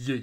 Yeah,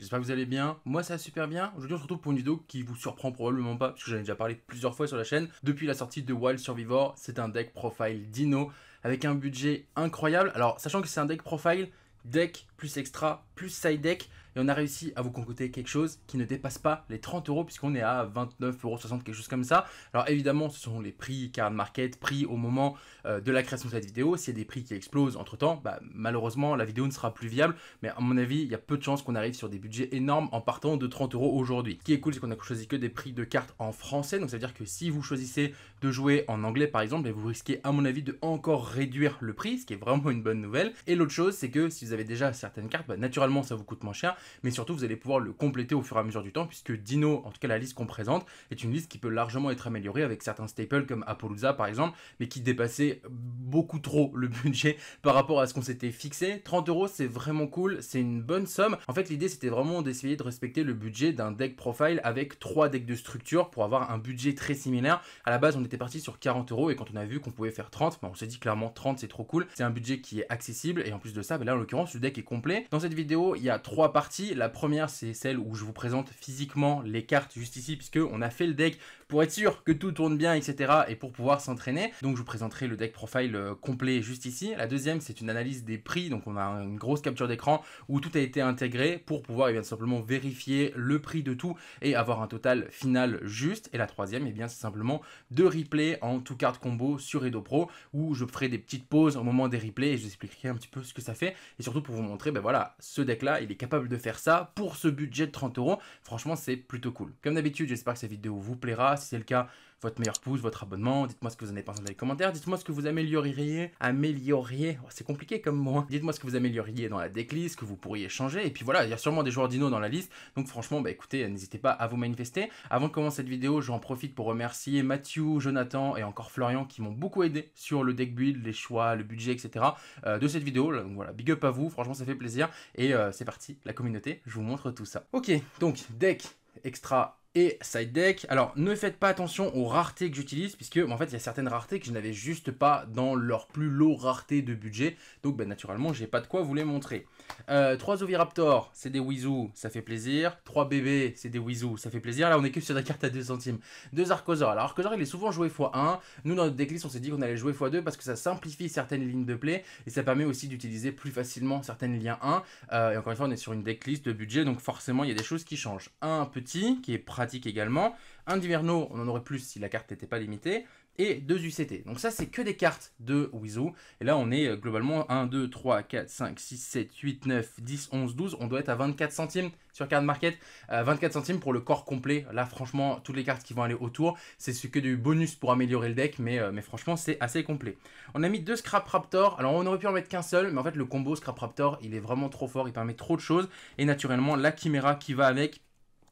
J'espère que vous allez bien. Moi, ça va super bien. Aujourd'hui, on se retrouve pour une vidéo qui vous surprend probablement pas, puisque j'en ai déjà parlé plusieurs fois sur la chaîne. Depuis la sortie de Wild Survivor, c'est un deck profile Dino avec un budget incroyable. Alors, sachant que c'est un deck profile, deck plus extra plus side deck et on a réussi à vous concocter quelque chose qui ne dépasse pas les 30 euros puisqu'on est à 29,60 euros, quelque chose comme ça. Alors évidemment, ce sont les prix card market, prix au moment euh, de la création de cette vidéo. S'il y a des prix qui explosent entre temps, bah, malheureusement, la vidéo ne sera plus viable. Mais à mon avis, il y a peu de chances qu'on arrive sur des budgets énormes en partant de 30 euros aujourd'hui. Ce qui est cool, c'est qu'on a choisi que des prix de cartes en français. Donc ça veut dire que si vous choisissez de jouer en anglais par exemple, bah, vous risquez à mon avis de encore réduire le prix, ce qui est vraiment une bonne nouvelle. Et l'autre chose, c'est que si vous avez déjà certaines cartes, bah, naturellement ça vous coûte moins cher mais surtout vous allez pouvoir le compléter au fur et à mesure du temps, puisque Dino, en tout cas la liste qu'on présente, est une liste qui peut largement être améliorée avec certains staples comme Apoluza par exemple, mais qui dépassait beaucoup trop le budget par rapport à ce qu'on s'était fixé. 30 euros, c'est vraiment cool, c'est une bonne somme. En fait, l'idée c'était vraiment d'essayer de respecter le budget d'un deck profile avec trois decks de structure pour avoir un budget très similaire. À la base, on était parti sur 40 euros et quand on a vu qu'on pouvait faire 30, ben, on s'est dit clairement 30 c'est trop cool. C'est un budget qui est accessible et en plus de ça, ben là en l'occurrence, le deck est complet. Dans cette vidéo, il y a trois parties la première, c'est celle où je vous présente physiquement les cartes juste ici, puisqu'on on a fait le deck pour être sûr que tout tourne bien, etc. et pour pouvoir s'entraîner. Donc je vous présenterai le deck profile euh, complet juste ici. La deuxième, c'est une analyse des prix. Donc on a une grosse capture d'écran où tout a été intégré pour pouvoir et eh bien, simplement vérifier le prix de tout et avoir un total final juste. Et la troisième, et eh bien c'est simplement deux replays en tout card combo sur Edo Pro où je ferai des petites pauses au moment des replays et je vous expliquerai un petit peu ce que ça fait. Et surtout pour vous montrer, ben voilà, ce deck là, il est capable de faire ça pour ce budget de 30 euros. Franchement, c'est plutôt cool. Comme d'habitude, j'espère que cette vidéo vous plaira. Si c'est le cas, votre meilleur pouce, votre abonnement. Dites-moi ce que vous en avez pensé dans les commentaires. Dites-moi ce que vous amélioreriez. amélioreriez oh, c'est compliqué comme moi. Hein. Dites-moi ce que vous amélioreriez dans la decklist, que vous pourriez changer. Et puis voilà, il y a sûrement des joueurs dino dans la liste. Donc franchement, bah écoutez, n'hésitez pas à vous manifester. Avant de commencer cette vidéo, j'en profite pour remercier Mathieu, Jonathan et encore Florian qui m'ont beaucoup aidé sur le deck build, les choix, le budget, etc. Euh, de cette vidéo. Donc voilà, big up à vous. Franchement, ça fait plaisir. Et euh, c'est parti, la communauté. Je vous montre tout ça. Ok, donc deck extra et side deck. Alors ne faites pas attention aux raretés que j'utilise puisque en fait il y a certaines raretés que je n'avais juste pas dans leur plus low rareté de budget. Donc ben, naturellement j'ai pas de quoi vous les montrer. 3 euh, Oviraptor c'est des Wizou, ça fait plaisir. 3 bébés c'est des Wizou, ça fait plaisir. Là on est que sur la carte à 2 centimes. 2 Arcosaur. Alors que il est souvent joué x1. Nous dans notre decklist on s'est dit qu'on allait jouer x2 parce que ça simplifie certaines lignes de play et ça permet aussi d'utiliser plus facilement certaines liens 1. Euh, et encore une fois on est sur une decklist de budget donc forcément il y a des choses qui changent. Un petit qui est également. Un d'Hiverno, on en aurait plus si la carte n'était pas limitée. Et deux UCT. Donc ça, c'est que des cartes de Wizou. Et là, on est euh, globalement 1, 2, 3, 4, 5, 6, 7, 8, 9, 10, 11, 12. On doit être à 24 centimes sur Card Market. 24 euh, centimes pour le corps complet. Là, franchement, toutes les cartes qui vont aller autour, c'est ce que du bonus pour améliorer le deck. Mais, euh, mais franchement, c'est assez complet. On a mis deux Scrap Raptor. Alors, on aurait pu en mettre qu'un seul. Mais en fait, le combo Scrap Raptor, il est vraiment trop fort. Il permet trop de choses. Et naturellement, la Chimera qui va avec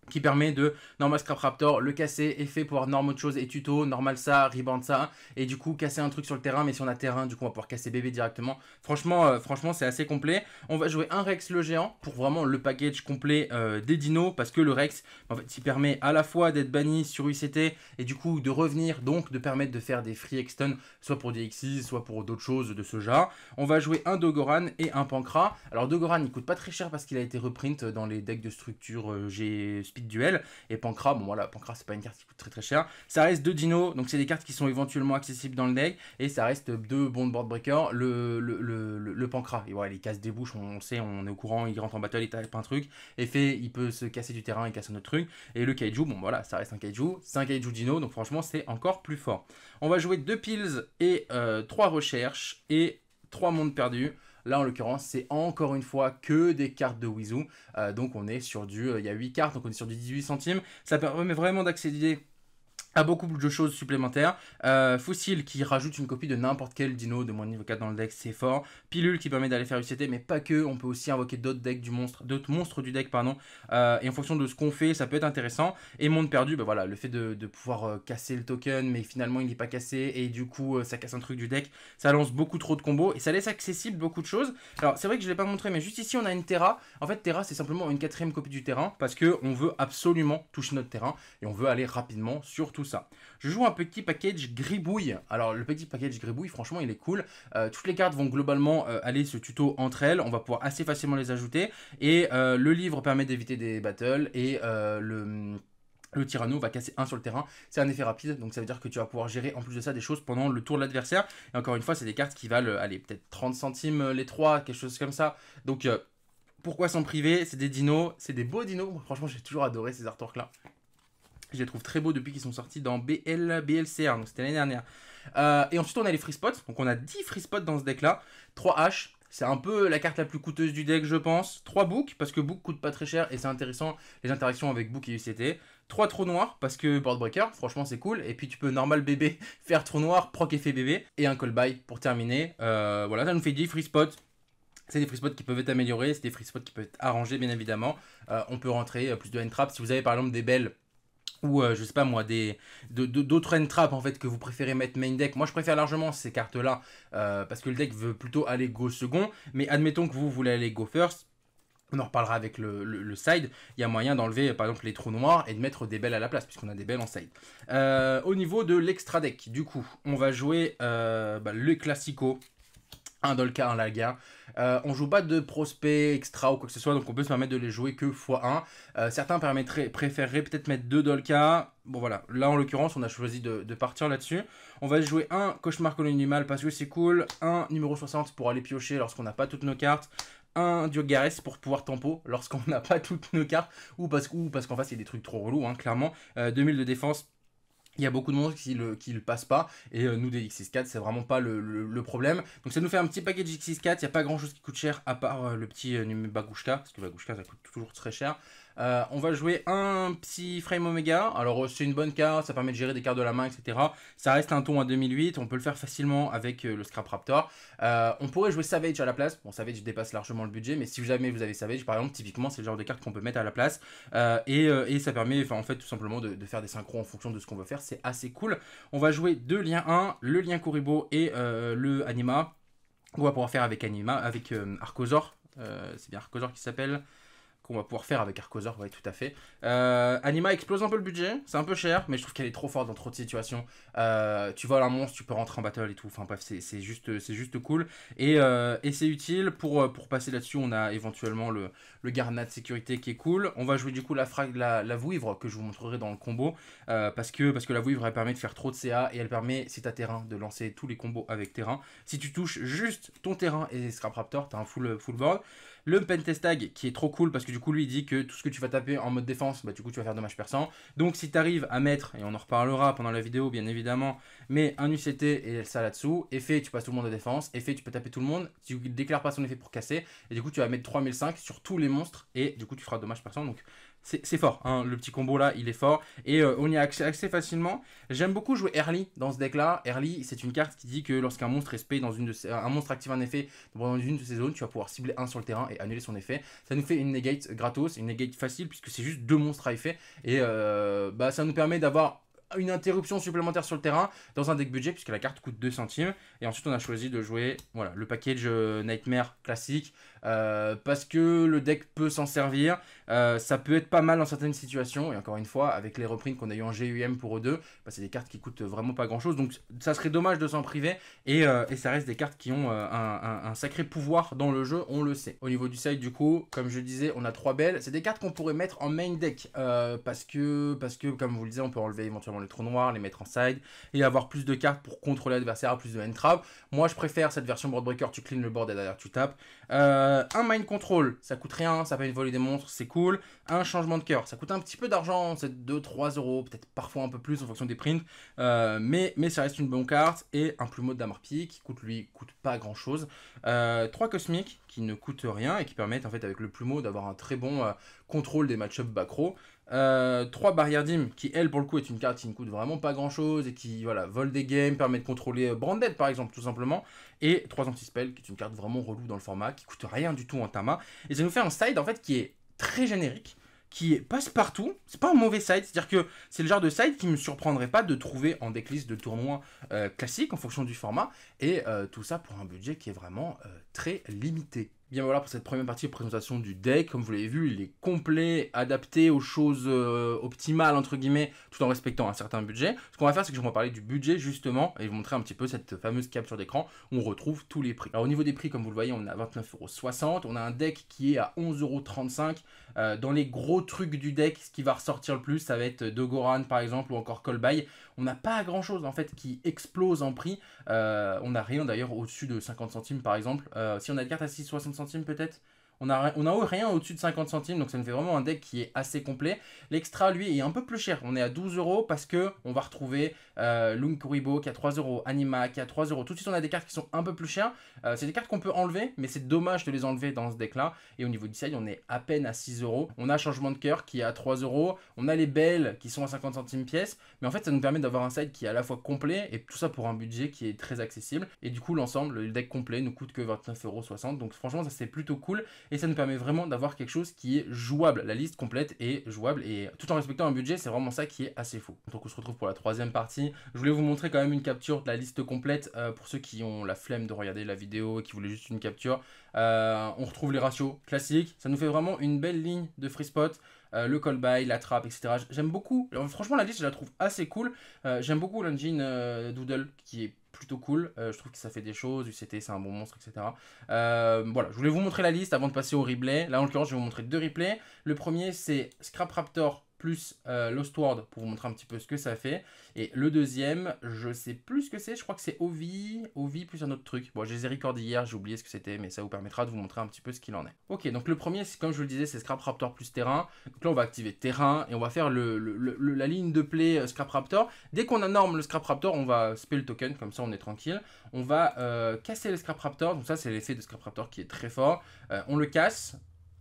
qui permet de normal scrap raptor le casser et fait pour normal autre chose et tuto normal ça rebound ça et du coup casser un truc sur le terrain mais si on a terrain du coup on va pouvoir casser bébé directement franchement euh, franchement c'est assez complet on va jouer un rex le géant pour vraiment le package complet euh, des dinos parce que le rex en fait il permet à la fois d'être banni sur UCT et du coup de revenir donc de permettre de faire des free extons soit pour des Xyz soit pour d'autres choses de ce genre on va jouer un dogoran et un pancra alors dogoran il coûte pas très cher parce qu'il a été reprint dans les decks de structure euh, Duel. Et Pancra, bon voilà, Pancra c'est pas une carte qui coûte très très cher. Ça reste deux dinos, donc c'est des cartes qui sont éventuellement accessibles dans le deck. Et ça reste deux bons board breaker Le, le, le, Pancra, et voilà, il casse des bouches, on, sait, on est au courant, il rentre en battle, il tape un truc. Et fait, il peut se casser du terrain, il casse un autre truc. Et le Kaiju, bon voilà, ça reste un Kaiju. C'est un Kaiju dino, donc franchement c'est encore plus fort. On va jouer deux Pills et euh, trois recherches et trois mondes perdus. Là, en l'occurrence, c'est encore une fois que des cartes de Wizou. Euh, donc, on est sur du. Euh, il y a 8 cartes, donc on est sur du 18 centimes. Ça permet vraiment d'accéder a beaucoup de choses supplémentaires. Euh, qui rajoute une copie de n'importe quel dino de moins niveau 4 dans le deck, c'est fort. Pilule qui permet d'aller faire UCT, mais pas que, on peut aussi invoquer d'autres decks du monstre, d'autres monstres du deck, pardon. Euh, et en fonction de ce qu'on fait, ça peut être intéressant. Et monde perdu, bah voilà, le fait de, pouvoir euh, casser le token, mais finalement il n'est pas cassé, et du coup euh, ça casse un truc du deck, ça lance beaucoup trop de combos, et ça laisse accessible beaucoup de choses. Alors c'est vrai que je ne l'ai pas montré, mais juste ici on a une Terra. En fait Terra c'est simplement une quatrième copie du terrain, parce qu'on veut absolument toucher notre terrain, et on veut aller rapidement sur ça. Je joue un petit package gribouille. Alors le petit package gribouille, franchement, il est cool. Euh, toutes les cartes vont globalement euh, aller ce tuto entre elles. On va pouvoir assez facilement les ajouter. Et euh, le livre permet d'éviter des battles. Et le... Le Tyranno va casser un sur le terrain. C'est un effet rapide, donc ça veut dire que tu vas pouvoir gérer en plus de ça des choses pendant le tour de l'adversaire. Et encore une fois, c'est des cartes qui valent, allez, peut-être 30 centimes les trois, quelque chose comme ça. Donc, pourquoi s'en priver C'est des dinos, c'est des beaux dinos. Franchement, j'ai toujours adoré ces artworks-là. Je les trouve très beaux depuis qu'ils sont sortis dans BL, BLCR, donc c'était l'année dernière. Euh, et ensuite, on a les free spots. Donc, on a 10 free spots dans ce deck-là. 3 H. C'est un peu la carte la plus coûteuse du deck, je pense. 3 boucs, parce que book coûte pas très cher et c'est intéressant les interactions avec book et UCT. 3 trous noirs, parce que board breaker, franchement c'est cool. Et puis tu peux normal bébé faire trou noir, proc effet bébé. Et un call by pour terminer. Euh, voilà, ça nous fait 10 free spots. C'est des free spots qui peuvent être améliorés, c'est des free spots qui peuvent être arrangés bien évidemment. Euh, on peut rentrer plus de hand trap. Si vous avez par exemple des belles ou euh, je sais pas moi des d'autres de, en fait que vous préférez mettre main deck moi je préfère largement ces cartes là euh, parce que le deck veut plutôt aller go second mais admettons que vous voulez aller go first on en reparlera avec le, le, side. Il y a moyen d'enlever par exemple les trous noirs et de mettre des belles à la place, puisqu'on a des belles en side. Euh, au niveau de l'extra deck, du coup, on va jouer bah, le classico un Dolka, un Laga. Euh, on joue pas de Prospect, extra ou quoi que ce soit, donc on peut se permettre de les jouer que x1. Euh, certains préféreraient peut-être mettre deux Dolka. Bon voilà, là en l'occurrence, on a choisi de, partir là-dessus. On va jouer un Cauchemar Colonial parce que c'est cool, un numéro 60 pour aller piocher lorsqu'on n'a pas toutes nos cartes, un Diogares pour pouvoir tempo lorsqu'on n'a pas toutes nos cartes, ou parce, parce qu'en face il y a des trucs trop relous, hein, clairement. 2000 euh, de défense il y a beaucoup de monde qui ne le passe pas. Et euh, nous, des X64, c'est vraiment pas le, problème. Donc, ça nous fait un petit package X64. Il n'y a pas grand chose qui coûte cher à part euh, le petit euh, numéro Bagushka. Parce que Bagushka, ça coûte toujours très cher. Euh, on va jouer un petit Frame Omega. Alors, euh, c'est une bonne carte, ça permet de gérer des cartes de la main, etc. Ça reste un ton à 2008, on peut le faire facilement avec euh, le Scrap Raptor. on pourrait jouer Savage à la place. Bon, Savage dépasse largement le budget, mais si jamais vous avez Savage, par exemple, typiquement, c'est le genre de carte qu'on peut mettre à la place. Et, ça permet, enfin, en fait, tout simplement de, faire des synchros en fonction de ce qu'on veut faire. C'est assez cool. On va jouer deux liens 1, le lien Kuribo et le Anima. On va pouvoir faire avec Anima, avec Arcosor. c'est bien Arcosor qui s'appelle. On va pouvoir faire avec Arcosaur, oui, tout à fait. Euh, Anima explose un peu le budget, c'est un peu cher, mais je trouve qu'elle est trop forte dans trop de situations. Euh, tu vois la monstre, tu peux rentrer en battle et tout, enfin bref, c'est juste, juste cool. Et, euh, c'est utile, pour, passer là-dessus, on a éventuellement le, le de sécurité qui est cool. On va jouer du coup la, frag, la, la Vouivre que je vous montrerai dans le combo, parce, que, parce que la Vouivre elle permet de faire trop de CA et elle permet, si t'as terrain, de lancer tous les combos avec terrain. Si tu touches juste ton terrain et Scrap Raptor, t'as un full, full board. Le Pentestag qui est trop cool parce que du coup lui il dit que tout ce que tu vas taper en mode défense, bah du coup tu vas faire dommage perçant. Donc si tu arrives à mettre, et on en reparlera pendant la vidéo bien évidemment, mais un UCT et ça là-dessous, effet tu passes tout le monde à défense, effet tu peux taper tout le monde, tu déclares pas son effet pour casser, et du coup tu vas mettre 3005 sur tous les monstres et du coup tu feras dommage perçant. Donc c'est fort. Hein. Le petit combo là, il est fort. Et euh, on y a accès, facilement. J'aime beaucoup jouer Early dans ce deck là. Early, c'est une carte qui dit que lorsqu'un monstre est dans une un monstre active un effet dans une de ses zones, tu vas pouvoir cibler un sur le terrain et annuler son effet. Ça nous fait une negate gratos, une negate facile puisque c'est juste deux monstres à effet. Et euh, bah, ça nous permet d'avoir une interruption supplémentaire sur le terrain dans un deck budget puisque la carte coûte 2 centimes et ensuite on a choisi de jouer voilà le package euh, Nightmare classique parce que le deck peut s'en servir euh, ça peut être pas mal dans certaines situations, et encore une fois, avec les reprises qu'on a eu en GUM pour eux 2 bah, c'est des cartes qui coûtent vraiment pas grand chose, donc ça serait dommage de s'en priver, et, euh, ça reste des cartes qui ont euh, un, sacré pouvoir dans le jeu, on le sait. Au niveau du side, du coup, comme je disais, on a trois belles, c'est des cartes qu'on pourrait mettre en main deck, parce, que, parce que, comme vous le disiez, on peut enlever éventuellement les trous noirs, les mettre en side, et avoir plus de cartes pour contrôler l'adversaire, plus de main trap. Moi, je préfère cette version broadbreaker tu clean le board et derrière tu tapes. un mind control, ça coûte rien, ça fait une volée des monstres, c'est cool. Un changement de cœur, ça coûte un petit peu d'argent, c'est 2-3 euros, peut-être parfois un peu plus en fonction des prints, euh, mais, mais ça reste une bonne carte. Et un plumeau de Damarpie qui coûte lui coûte pas grand chose. Euh, 3 cosmiques qui ne coûte rien et qui permettent en fait avec le plumeau d'avoir un très bon euh, contrôle des match-up bacro. 3 euh, barrières dim qui elle pour le coup est une carte qui ne coûte vraiment pas grand chose et qui voilà vole des games, permet de contrôler Branded par exemple tout simplement. Et 3 anti-spell qui est une carte vraiment relou dans le format qui coûte rien du tout en Tama. Et ça nous fait un side en fait qui est très générique qui passe partout. C'est pas un mauvais site, c'est-à-dire que c'est le genre de site qui me surprendrait pas de trouver en decklist de tournois euh, classique en fonction du format. Et euh, tout ça pour un budget qui est vraiment euh, très limité. Bien voilà pour cette première partie de présentation du deck. Comme vous l'avez vu, il est complet, adapté aux choses euh, optimales, entre guillemets, tout en respectant un certain budget. Ce qu'on va faire, c'est que je vais vous parler du budget, justement, et vous montrer un petit peu cette fameuse capture d'écran où on retrouve tous les prix. Alors au niveau des prix, comme vous le voyez, on a 29,60€. On a un deck qui est à 11,35€. dans les gros trucs du deck, ce qui va ressortir le plus, ça va être Dogoran, par exemple, ou encore Colby On n'a pas grand-chose, en fait, qui explose en prix. on on n'a rien d'ailleurs au-dessus de 50 centimes par exemple. Euh, si on a une carte à 6-60 centimes peut-être, on a, on rien au-dessus de 50 centimes, donc ça nous fait vraiment un deck qui est assez complet. L'extra, lui, est un peu plus cher. On est à 12 euros parce que on va retrouver euh, Lung Kuribo qui a 3 euros, Anima qui a 3 euros. Tout de suite, on a des cartes qui sont un peu plus chères. Euh, c'est des cartes qu'on peut enlever, mais c'est dommage de les enlever dans ce deck-là. Et au niveau du side, on est à peine à 6 euros. On a Changement de cœur qui est à 3 euros. On a les belles qui sont à 50 centimes pièce. Mais en fait, ça nous permet d'avoir un side qui est à la fois complet et tout ça pour un budget qui est très accessible. Et du coup, l'ensemble, le deck complet ne coûte que 29,60€. Donc franchement, ça c'est plutôt cool et ça nous permet vraiment d'avoir quelque chose qui est jouable. La liste complète est jouable et tout en respectant un budget, c'est vraiment ça qui est assez fou. Donc on se retrouve pour la troisième partie. Je voulais vous montrer quand même une capture de la liste complète euh, pour ceux qui ont la flemme de regarder la vidéo et qui voulaient juste une capture. Euh, on retrouve les ratios classiques. Ça nous fait vraiment une belle ligne de free spot. Euh, le call by, la trappe, etc. J'aime beaucoup. franchement, la liste, je la trouve assez cool. J'aime beaucoup l'engine Doodle qui est plutôt cool. Euh, je trouve que ça fait des choses. UCT, c'est un bon monstre, etc. Euh, voilà, je voulais vous montrer la liste avant de passer au replay. Là, en l'occurrence, je vais vous montrer deux replays. Le premier, c'est Scrap Raptor plus euh, Lost World pour vous montrer un petit peu ce que ça fait. Et le deuxième, je sais plus ce que c'est, je crois que c'est Ovi, Ovi plus un autre truc. Bon, je les ai recordés hier, j'ai oublié ce que c'était, mais ça vous permettra de vous montrer un petit peu ce qu'il en est. Ok, donc le premier, comme je vous le disais, c'est Scrap Raptor plus terrain. Donc là, on va activer terrain et on va faire le, la ligne de play euh, Scrap Raptor. Dès qu'on a norme le Scrap Raptor, on va spell le token, comme ça on est tranquille. On va euh, casser le Scrap Raptor, donc ça c'est l'effet de Scrap Raptor qui est très fort. on le casse,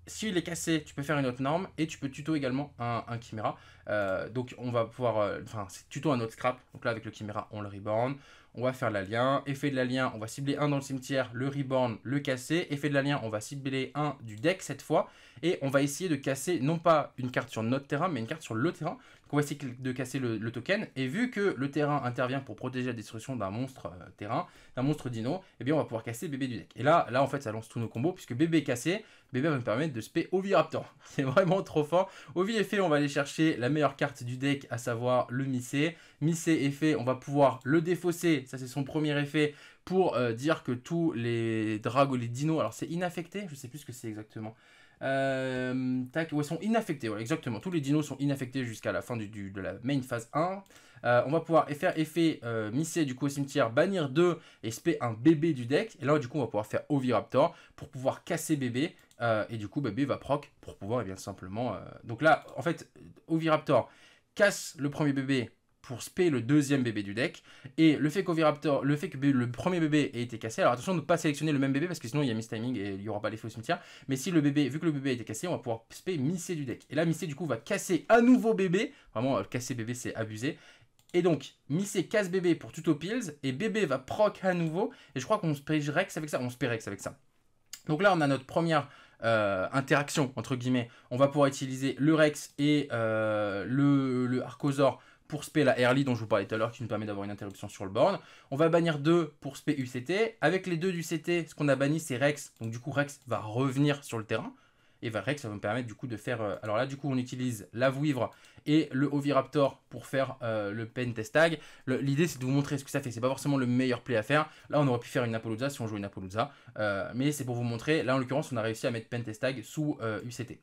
s'il est cassé, tu peux faire une autre norme et tu peux tuto également un, un Chimera. Euh, donc on va pouvoir, euh, enfin c'est tuto un autre scrap. Donc là avec le Chimera, on le reborn, on va faire l'alien. Effet de l'alien, on va cibler un dans le cimetière, le reborn, le casser. Effet de l'alien, on va cibler un du deck cette fois et on va essayer de casser non pas une carte sur notre terrain mais une carte sur le terrain. On va essayer de casser le, token. Et vu que le terrain intervient pour protéger la destruction d'un monstre euh, terrain, d'un monstre dino, eh bien on va pouvoir casser bébé du deck. Et là, là en fait, ça lance tous nos combos, puisque bébé cassé, bébé va me permettre de spé Oviraptor. C'est vraiment trop fort. Ovi effet, on va aller chercher la meilleure carte du deck, à savoir le Missé. Missé effet, on va pouvoir le défausser, ça c'est son premier effet, pour euh, dire que tous les dragons, les dinos, alors c'est inaffecté, je sais plus ce que c'est exactement. Euh, tac, ils sont inaffectés, exactement. Tous les dinos sont inaffectés jusqu'à la fin du, de la main phase 1. Euh, on va pouvoir faire effet euh, du coup au cimetière, bannir 2 et spé un bébé du deck. Et là du coup on va pouvoir faire Oviraptor pour pouvoir casser bébé. Euh, et du coup bébé va proc pour pouvoir et eh bien simplement... Euh, donc là en fait Oviraptor casse le premier bébé pour spé le deuxième bébé du deck. Et le fait le que le premier bébé ait été cassé, alors attention de ne pas sélectionner le même bébé parce que sinon il y a timing et il n'y aura pas les au cimetière. Mais si le bébé, vu que le bébé a été cassé, on va pouvoir spé Missé du deck. Et là, Missé du coup va casser à nouveau bébé. Vraiment, euh, casser bébé c'est abusé. Et donc, Missé casse bébé pour Pills. et bébé va proc à nouveau. Et je crois qu'on spé Rex avec ça. On spé Rex avec ça. Donc là, on a notre première euh, interaction, entre guillemets. On va pouvoir utiliser le Rex et euh, le, le Arcosaur pour spé la early dont je vous parlais tout à l'heure qui nous permet d'avoir une interruption sur le board. On va bannir 2 pour SP UCT. Avec les deux du ce qu'on a banni c'est Rex. Donc du coup Rex va revenir sur le terrain. Et que ça va me permettre du coup de faire... Euh, alors là, du coup, on utilise la vouivre et le Oviraptor pour faire euh, le pen tag. L'idée, c'est de vous montrer ce que ça fait. C'est pas forcément le meilleur play à faire. Là, on aurait pu faire une Apolloza si on jouait une Apolloza. Euh, mais c'est pour vous montrer. Là, en l'occurrence, on a réussi à mettre pen tag sous UCT.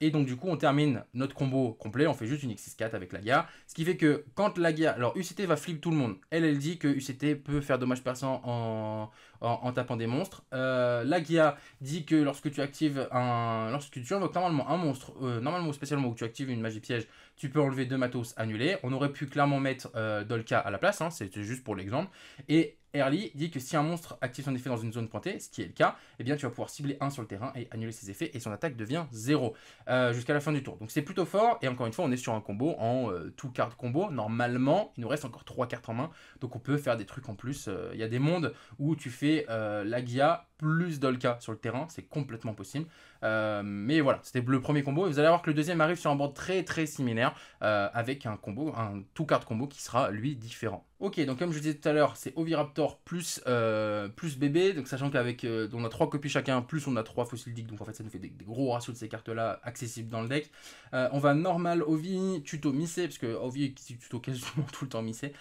et donc, du coup, on termine notre combo complet. On fait juste une X6-4 avec la guerre Ce qui fait que quand la guerre Alors, UCT va flip tout le monde. Elle, elle dit que UCT peut faire dommage perçant en en, tapant des monstres. Euh, la guia dit que lorsque tu actives un. Lorsque tu invoques normalement un monstre, euh, normalement ou spécialement, où tu actives une magie piège, tu peux enlever deux matos annulés. On aurait pu clairement mettre euh, Dolka à la place, hein, c'était juste pour l'exemple. Et Early dit que si un monstre active son effet dans une zone pointée, ce qui est le cas, eh bien tu vas pouvoir cibler un sur le terrain et annuler ses effets et son attaque devient 0 euh, jusqu'à la fin du tour. Donc c'est plutôt fort et encore une fois on est sur un combo en euh, tout carte combo. Normalement il nous reste encore 3 cartes en main donc on peut faire des trucs en plus. Il y a des mondes où tu fais Lagia plus Dolka sur le terrain, c'est complètement possible. Euh, mais voilà, c'était le premier combo. Et vous allez voir que le deuxième arrive sur un board très très similaire, euh, avec un combo, un tout card combo qui sera lui différent. Ok, donc comme je disais tout à l'heure, c'est Oviraptor plus, euh, plus bébé, donc sachant qu'avec euh, on a trois copies chacun, plus on a trois fossiles dick, donc en fait ça nous fait des, gros ratios de ces cartes-là accessibles dans le deck. Euh, on va normal Ovi, tuto Missé, parce que Ovi est tuto quasiment tout le temps Missé.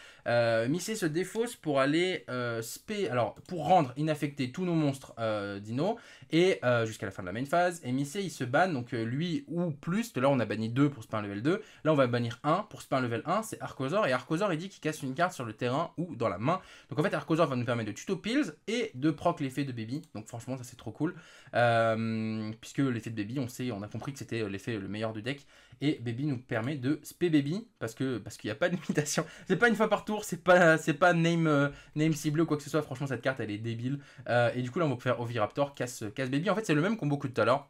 Missé se défausse pour aller spé, alors pour rendre inaffectés tous nos monstres dino, et jusqu'à la fin de la main phase, et Missé il se banne, donc lui ou plus, là on a banni 2 pour spin level 2, là on va bannir 1 pour spin level 1, c'est Arcosaur, et Arcosaur il dit qu'il casse une carte sur le terrain ou dans la main. Donc en fait, Arcosaur va nous permettre de tuto pills et de proc l'effet de baby. Donc franchement, ça c'est trop cool. Euh, puisque l'effet de baby, on sait, on a compris que c'était l'effet le meilleur du deck. Et baby nous permet de spé baby parce que parce qu'il n'y a pas de limitation. C'est pas une fois par tour, c'est pas c'est pas name euh, name cible ou quoi que ce soit. Franchement, cette carte elle est débile. Euh, et du coup là, on va faire Oviraptor casse casse baby. En fait, c'est le même combo que tout à l'heure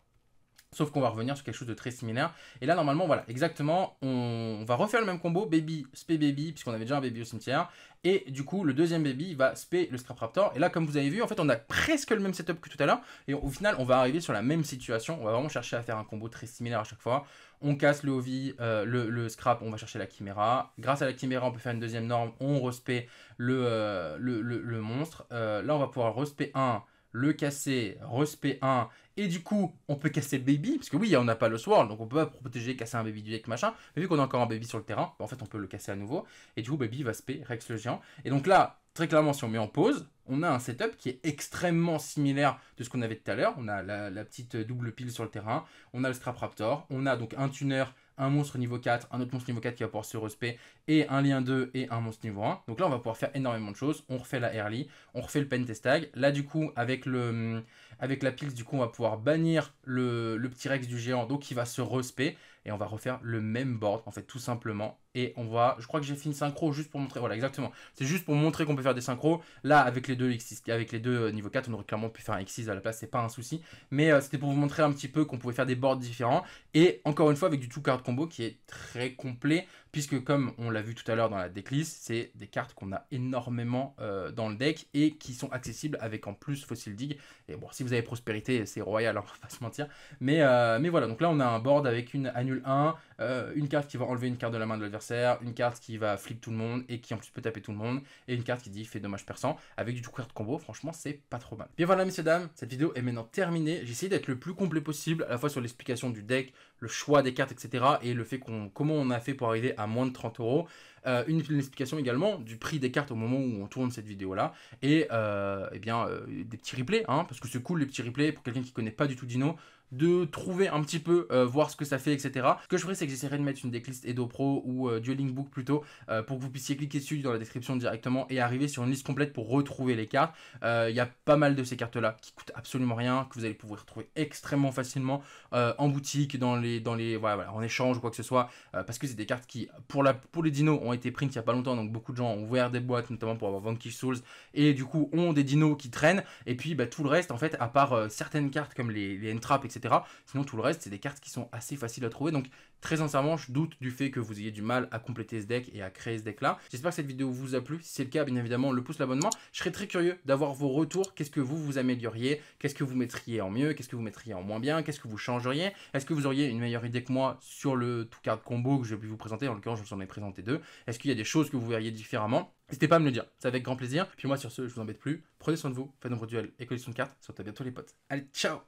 Sauf qu'on va revenir sur quelque chose de très similaire. Et là, normalement, voilà, exactement, on, va refaire le même combo, baby, spé baby, puisqu'on avait déjà un baby au cimetière. Et du coup, le deuxième baby va spé le scrap raptor. Et là, comme vous avez vu, en fait, on a presque le même setup que tout à l'heure. Et au final, on va arriver sur la même situation. On va vraiment chercher à faire un combo très similaire à chaque fois. On casse le Ovi, euh, le, scrap, on va chercher la chiméra. Grâce à la chiméra, on peut faire une deuxième norme. On respé le, euh, le, monstre. Euh, là, on va pouvoir respé 1 le casser respect 1 et du coup on peut casser le baby parce que oui on n'a pas le sword donc on peut pas protéger casser un baby du deck machin mais vu qu'on a encore un baby sur le terrain bah, en fait on peut le casser à nouveau et du coup baby va spé rex le géant et donc là très clairement si on met en pause on a un setup qui est extrêmement similaire de ce qu'on avait tout à l'heure on a la, petite double pile sur le terrain on a le strap raptor on a donc un tuner un monstre niveau 4, un autre monstre niveau 4 qui va pouvoir se respect, et un lien 2 et un monstre niveau 1. Donc là, on va pouvoir faire énormément de choses. On refait la early, on refait le pentest tag. Là, du coup, avec, le, avec la pile, du coup, on va pouvoir bannir le, petit Rex du géant, donc qui va se respect et on va refaire le même board en fait tout simplement et on va je crois que j'ai fait une synchro juste pour montrer voilà exactement c'est juste pour montrer qu'on peut faire des synchros là avec les deux x avec les deux euh, niveau 4 on aurait clairement pu faire un x6 à la place c'est pas un souci mais euh, c'était pour vous montrer un petit peu qu'on pouvait faire des boards différents et encore une fois avec du tout card combo qui est très complet puisque comme on l'a vu tout à l'heure dans la decklist, c'est des cartes qu'on a énormément euh, dans le deck et qui sont accessibles avec en plus Fossil Dig. Et bon, si vous avez Prospérité, c'est royal, hein, on va pas se mentir. Mais, euh, mais voilà, donc là on a un board avec une annule 1, euh, une carte qui va enlever une carte de la main de l'adversaire, une carte qui va flip tout le monde et qui en plus peut taper tout le monde, et une carte qui dit fait dommage persan » avec du tout carte combo. Franchement, c'est pas trop mal. Bien voilà, messieurs, dames, cette vidéo est maintenant terminée. J'essaie d'être le plus complet possible, à la fois sur l'explication du deck, le choix des cartes, etc. et le fait qu'on comment on a fait pour arriver à moins de 30 euros. Euh, une, explication également du prix des cartes au moment où on tourne cette vidéo là et, euh, eh bien euh, des petits replays hein, parce que c'est cool les petits replays pour quelqu'un qui connaît pas du tout Dino de trouver un petit peu, euh, voir ce que ça fait, etc. Ce que je ferai, c'est que j'essaierai de mettre une decklist Edo Pro ou du euh, Dueling Book plutôt, euh, pour que vous puissiez cliquer dessus dans la description directement et arriver sur une liste complète pour retrouver les cartes. Il y a pas mal de ces cartes-là qui coûtent absolument rien, que vous allez pouvoir retrouver extrêmement facilement en boutique, dans les, dans les, voilà, en échange ou quoi que ce soit, parce que c'est des cartes qui, pour, la, pour les dinos, ont été print il y a pas longtemps, donc beaucoup de gens ont ouvert des boîtes, notamment pour avoir Vanquish Souls, et du coup ont des dinos qui traînent, et puis bah, tout le reste, en fait, à part certaines cartes comme les, les etc Sinon, tout le reste, c'est des cartes qui sont assez faciles à trouver. Donc, très sincèrement, je doute du fait que vous ayez du mal à compléter ce deck et à créer ce deck-là. J'espère que cette vidéo vous a plu. Si c'est le cas, bien évidemment, le pouce, l'abonnement. Je serais très curieux d'avoir vos retours. Qu'est-ce que vous vous amélioriez Qu'est-ce que vous mettriez en mieux Qu'est-ce que vous mettriez en moins bien Qu'est-ce que vous changeriez Est-ce que vous auriez une meilleure idée que moi sur le tout card combo que je vais vous présenter En l'occurrence, je vous en ai présenté deux. Est-ce qu'il y a des choses que vous verriez différemment N'hésitez pas à me le dire, c'est avec grand plaisir. Puis moi, sur ce, je vous embête plus. Prenez soin de vous, faites duels et collection de cartes. à bientôt les potes. Allez, ciao